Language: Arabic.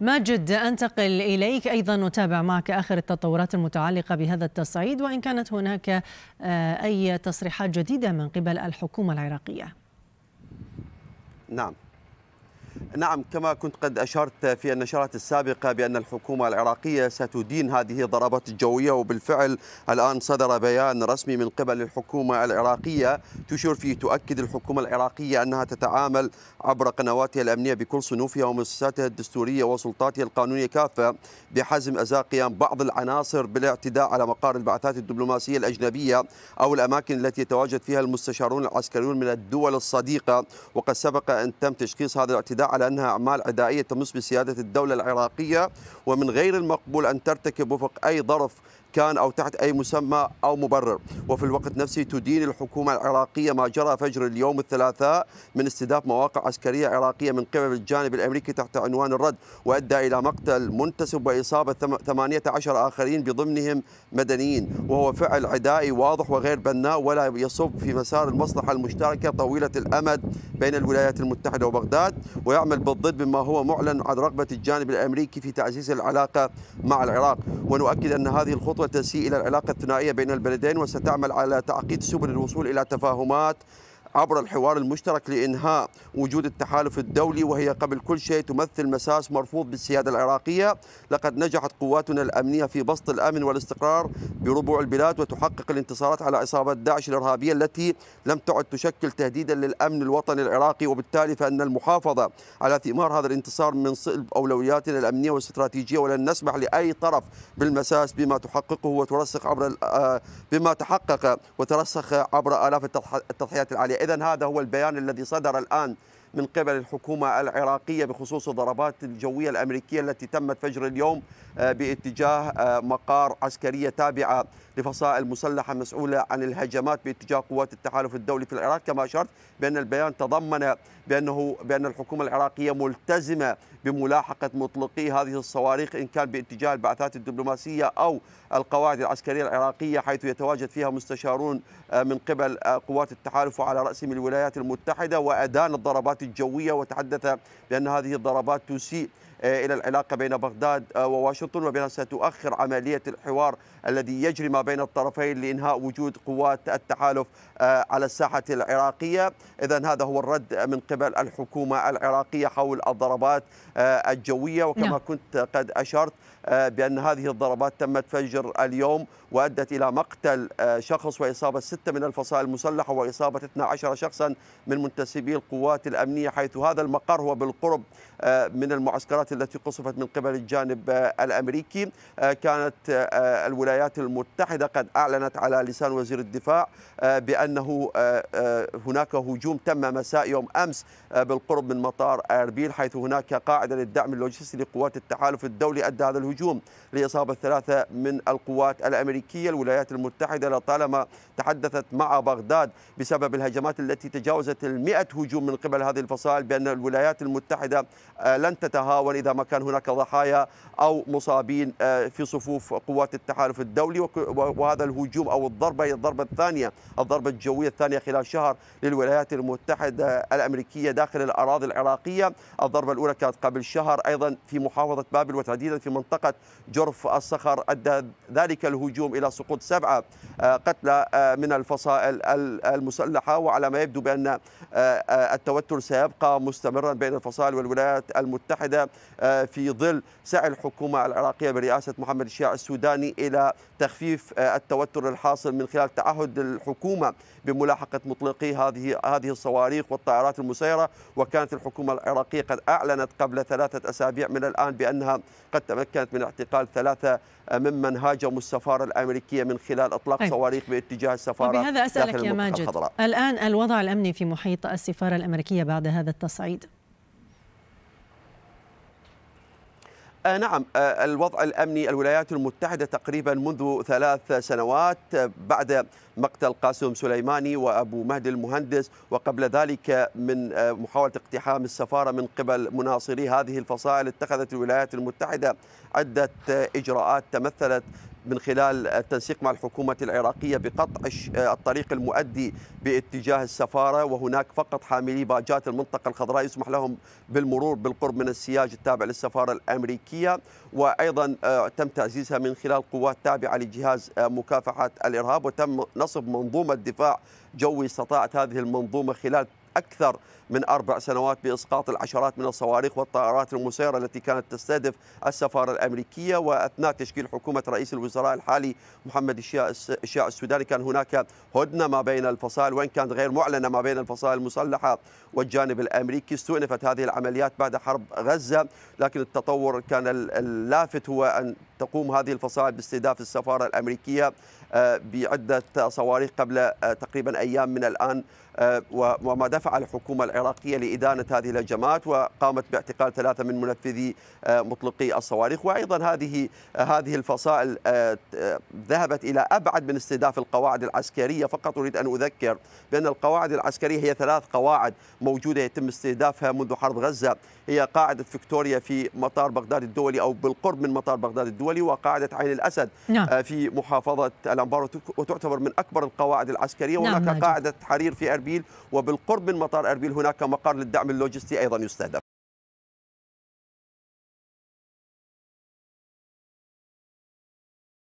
ماجد أنتقل إليك أيضا نتابع معك آخر التطورات المتعلقة بهذا التصعيد وإن كانت هناك آه، أي تصريحات جديدة من قبل الحكومة العراقية نعم نعم كما كنت قد أشرت في النشرات السابقة بأن الحكومة العراقية ستدين هذه الضربات الجوية وبالفعل الآن صدر بيان رسمي من قبل الحكومة العراقية تشير فيه تؤكد الحكومة العراقية أنها تتعامل عبر قنواتها الأمنية بكل صنوفها ومؤسساتها الدستورية وسلطاتها القانونية كافة بحزم أزاء قيام بعض العناصر بالاعتداء على مقار البعثات الدبلوماسية الأجنبية أو الأماكن التي يتواجد فيها المستشارون العسكريون من الدول الصديقة وقد سبق أن تم تشخيص هذا الاعتداء على أنها أعمال عدائية تمس بسيادة الدولة العراقية ومن غير المقبول أن ترتكب وفق أي ظرف كان أو تحت أي مسمى أو مبرر وفي الوقت نفسه تدين الحكومة العراقية ما جرى فجر اليوم الثلاثاء من استهداف مواقع عسكرية عراقية من قبل الجانب الأمريكي تحت عنوان الرد وأدى إلى مقتل منتسب وإصابة 18 آخرين بضمنهم مدنيين وهو فعل عدائي واضح وغير بناء ولا يصب في مسار المصلحة المشتركة طويلة الأمد بين الولايات المتحدة وبغداد ويعمل تعمل بالضد مما هو معلن عن رغبة الجانب الأمريكي في تعزيز العلاقة مع العراق ونؤكد أن هذه الخطوة تسيء إلى العلاقة الثنائية بين البلدين وستعمل على تعقيد سبل الوصول إلى تفاهمات عبر الحوار المشترك لإنهاء وجود التحالف الدولي وهي قبل كل شيء تمثل مساس مرفوض بالسيادة العراقية لقد نجحت قواتنا الأمنية في بسط الأمن والاستقرار بربوع البلاد وتحقق الانتصارات على إصابة داعش الإرهابية التي لم تعد تشكل تهديدا للأمن الوطني العراقي وبالتالي فأن المحافظة على ثمار هذا الانتصار من صلب أولوياتنا الأمنية والاستراتيجية ولن نسمح لأي طرف بالمساس بما تحققه وترسخ عبر آه، بما تحقق وترسخ عبر آلاف التضحيات العالية إذا هذا هو البيان الذي صدر الآن من قبل الحكومة العراقية بخصوص الضربات الجوية الأمريكية التي تمت فجر اليوم آه، باتجاه آه، مقار عسكرية تابعة لفصائل مسلحة مسؤولة عن الهجمات باتجاه قوات التحالف الدولي في العراق كما أشرت بأن البيان تضمن بأنه بأن الحكومة العراقية ملتزمة بملاحقة مطلقي هذه الصواريخ إن كان باتجاه البعثات الدبلوماسية أو القواعد العسكرية العراقية حيث يتواجد فيها مستشارون آه، من قبل قوات التحالف على رأسهم الولايات المتحدة وأدان الضربات الضربات الجوية وتحدث بأن هذه الضربات تسيء آه، الى العلاقه بين بغداد آه، وواشنطن وبانها ستؤخر عمليه الحوار الذي يجري ما بين الطرفين لانهاء وجود قوات التحالف آه، على الساحه العراقيه، اذا هذا هو الرد من قبل الحكومه العراقيه حول الضربات الجويه وكما نعم. كنت قد اشرت بان هذه الضربات تمت فجر اليوم وادت الى مقتل شخص واصابه سته من الفصائل المسلحه واصابه 12 شخصا من منتسبي القوات الامنيه حيث هذا المقر هو بالقرب من المعسكرات التي قصفت من قبل الجانب آه، الامريكي آه، كانت آه، الولايات المتحده قد اعلنت على لسان وزير الدفاع بانه هناك هجوم تم مساء يوم امس بالقرب من مطار اربيل حيث هناك قاعده للدعم اللوجستي لقوات التحالف الدولي ادى هذا الهجوم لاصابه ثلاثه من القوات الامريكيه الولايات المتحده لطالما تحدثت مع بغداد بسبب الهجمات التي تجاوزت المئة هجوم من قبل هذه الفصائل بان الولايات المتحده لن تتهاون إذا ما كان هناك ضحايا أو مصابين آه، في صفوف قوات التحالف الدولي وهذا الهجوم أو الضربة هي الضربة الثانية الضربة الجوية الثانية خلال شهر للولايات المتحدة آه، الأمريكية داخل الأراضي العراقية الضربة الأولى كانت قبل شهر أيضا في محافظة بابل وتحديدا في منطقة جرف الصخر أدى ذلك الهجوم إلى سقوط سبعة آه، قتلى من الفصائل المسلحة وعلى ما يبدو بأن التوتر سيبقى مستمرا بين الفصائل والولايات المتحدة آه، في ظل سعي الحكومة العراقية برئاسة محمد الشيع السوداني إلى تخفيف آه، التوتر الحاصل من خلال تعهد الحكومة بملاحقة مطلقي هذه هذه الصواريخ والطائرات المسيرة وكانت الحكومة العراقية قد أعلنت قبل ثلاثة أسابيع من الآن بأنها قد تمكنت من اعتقال ثلاثة آه، ممن هاجموا السفارة الأمريكية من خلال إطلاق طيب. صواريخ باتجاه السفارة وبهذا أسألك يا ماجد الخضراء. الآن الوضع الأمني في محيط السفارة الأمريكية بعد هذا التصعيد آه نعم آه الوضع الامني الولايات المتحده تقريبا منذ ثلاث سنوات آه، بعد مقتل قاسم سليماني وابو مهدي المهندس وقبل ذلك من آه، محاوله اقتحام السفاره من قبل مناصري هذه الفصائل اتخذت الولايات المتحده عده اجراءات تمثلت من خلال التنسيق مع الحكومة العراقية بقطع آه، الطريق المؤدي باتجاه السفارة وهناك فقط حاملي باجات المنطقة الخضراء يسمح لهم بالمرور بالقرب من السياج التابع للسفارة الأمريكية وأيضا آه، تم تعزيزها من خلال قوات تابعة لجهاز آه، مكافحة الإرهاب وتم نصب منظومة دفاع جوي استطاعت هذه المنظومة خلال أكثر من أربع سنوات بإسقاط العشرات من الصواريخ والطائرات المسيرة التي كانت تستهدف السفارة الأمريكية وأثناء تشكيل حكومة رئيس الوزراء الحالي محمد الشياء السوداني كان هناك هدنة ما بين الفصائل وإن كانت غير معلنة ما بين الفصائل المسلحة والجانب الأمريكي استؤنفت هذه العمليات بعد حرب غزة لكن التطور كان اللافت هو أن تقوم هذه الفصائل باستهداف السفارة الأمريكية آه، بعدة صواريخ قبل آه، تقريبا أيام من الآن آه، وما دفع الحكومة العراقية العراقية لإدانة هذه الهجمات وقامت باعتقال ثلاثة من منفذي آه، مطلقي الصواريخ وأيضا هذه آه، هذه الفصائل آه، ذهبت إلى أبعد من استهداف القواعد العسكرية فقط أريد أن أذكر بأن القواعد العسكرية هي ثلاث قواعد موجودة يتم استهدافها منذ حرب غزة هي قاعدة فيكتوريا في مطار بغداد الدولي أو بالقرب من مطار بغداد الدولي وقاعدة عين الأسد نعم. في محافظة الأنبار وتعتبر من أكبر القواعد العسكرية وهناك نعم. قاعدة حرير في أربيل وبالقرب من مطار أربيل هناك هناك مقر للدعم اللوجستي ايضا يستهدف